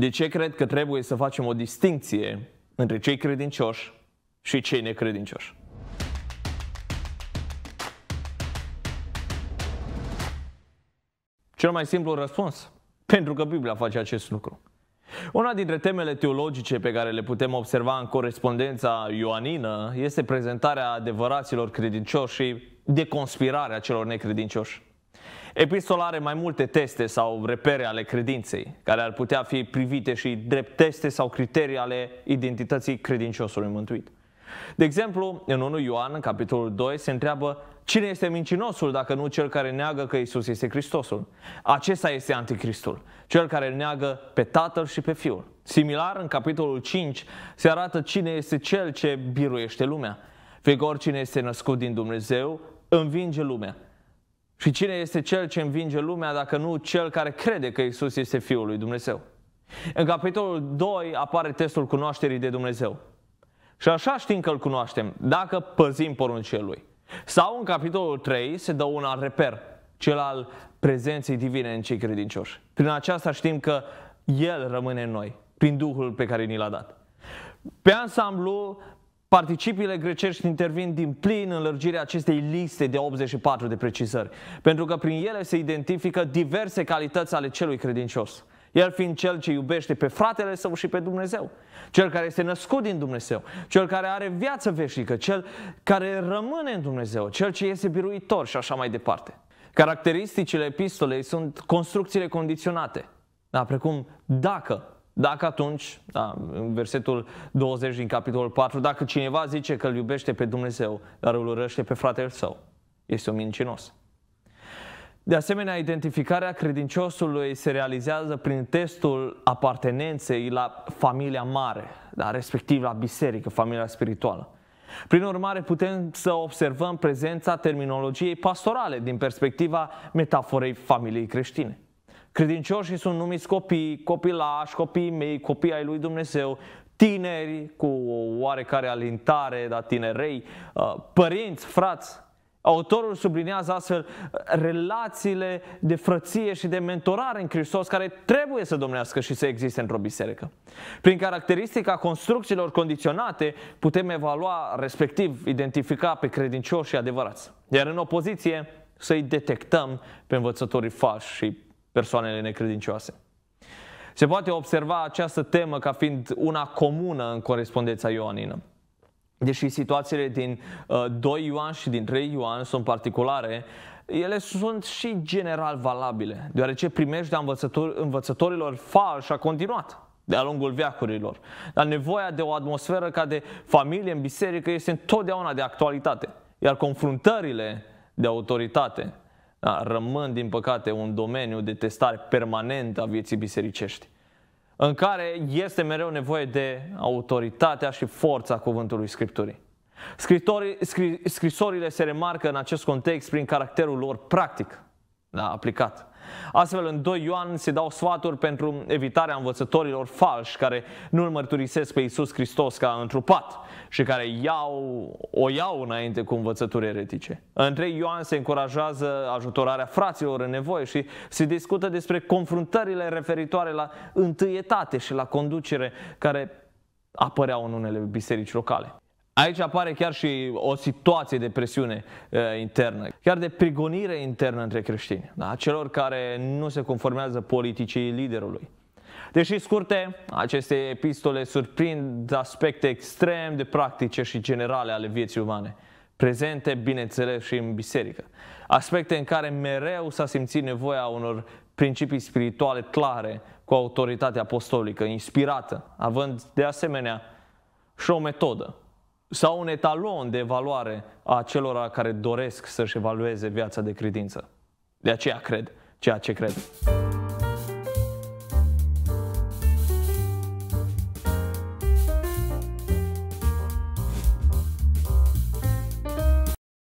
De ce cred că trebuie să facem o distinție între cei credincioși și cei necredincioși? Cel mai simplu răspuns, pentru că Biblia face acest lucru. Una dintre temele teologice pe care le putem observa în corespondența ioanină este prezentarea adevăraților credincioși și deconspirarea celor necredincioși. Epistola are mai multe teste sau repere ale credinței, care ar putea fi privite și drept teste sau criterii ale identității credinciosului mântuit. De exemplu, în 1 Ioan, capitolul 2, se întreabă cine este mincinosul dacă nu cel care neagă că Isus este Hristosul? Acesta este anticristul, cel care neagă pe tatăl și pe fiul. Similar, în capitolul 5 se arată cine este cel ce biruiește lumea. Fiecare oricine este născut din Dumnezeu învinge lumea. Și cine este cel ce învinge lumea dacă nu cel care crede că Isus este Fiul lui Dumnezeu? În capitolul 2 apare testul cunoașterii de Dumnezeu. Și așa știm că îl cunoaștem, dacă păzim poruncile lui. Sau în capitolul 3 se dă un alt reper, cel al prezenței divine în cei credincioși. Prin aceasta știm că El rămâne în noi, prin Duhul pe care ni l-a dat. Pe ansamblu, Participile grecești intervin din plin în lărgirea acestei liste de 84 de precizări, pentru că prin ele se identifică diverse calități ale celui credincios. El fiind cel ce iubește pe fratele său și pe Dumnezeu, cel care este născut din Dumnezeu, cel care are viață veșnică, cel care rămâne în Dumnezeu, cel ce este biruitor și așa mai departe. Caracteristicile epistolei sunt construcțiile condiționate, da, precum dacă, dacă atunci, da, în versetul 20 din capitolul 4, dacă cineva zice că îl iubește pe Dumnezeu, dar îl urăște pe fratele său, este un mincinos. De asemenea, identificarea credinciosului se realizează prin testul apartenenței la familia mare, da, respectiv la biserică, familia spirituală. Prin urmare, putem să observăm prezența terminologiei pastorale din perspectiva metaforei familiei creștine. Credincioșii sunt numiți copii, copilași, copiii mei, copii ai lui Dumnezeu, tineri cu o oarecare alintare, dar tinerei, uh, părinți, frați. Autorul sublinează astfel uh, relațiile de frăție și de mentorare în Hristos care trebuie să domnească și să existe într-o biserică. Prin caracteristica construcțiilor condiționate putem evalua, respectiv identifica pe credincioși și adevărați. Iar în opoziție să-i detectăm pe învățătorii falși și persoanele necredincioase. Se poate observa această temă ca fiind una comună în corespondența ioanină. Deși situațiile din uh, 2 Ioan și din 3 Ioan sunt particulare, ele sunt și general valabile, deoarece primejdea învățător- învățătorilor falși a continuat de-a lungul veacurilor. Dar nevoia de o atmosferă ca de familie în biserică este întotdeauna de actualitate, iar confruntările de autoritate da, rămân, din păcate, un domeniu de testare permanentă a vieții bisericești, în care este mereu nevoie de autoritatea și forța cuvântului Scripturii. Scritorii, scri, scrisorile se remarcă în acest context prin caracterul lor practic, da, aplicat. Astfel, în 2 Ioan se dau sfaturi pentru evitarea învățătorilor falși care nu îl mărturisesc pe Iisus Hristos ca întrupat și care iau, o iau înainte cu învățături eretice. În 3 Ioan se încurajează ajutorarea fraților în nevoie și se discută despre confruntările referitoare la întâietate și la conducere care apăreau în unele biserici locale. Aici apare chiar și o situație de presiune uh, internă, chiar de prigonire internă între creștini, da? celor care nu se conformează politicii liderului. Deși scurte, aceste epistole surprind aspecte extrem de practice și generale ale vieții umane, prezente, bineînțeles, și în biserică. Aspecte în care mereu s-a simțit nevoia unor principii spirituale clare cu autoritate apostolică, inspirată, având de asemenea și o metodă sau un etalon de evaluare a celor care doresc să-și evalueze viața de credință. De aceea cred ceea ce cred.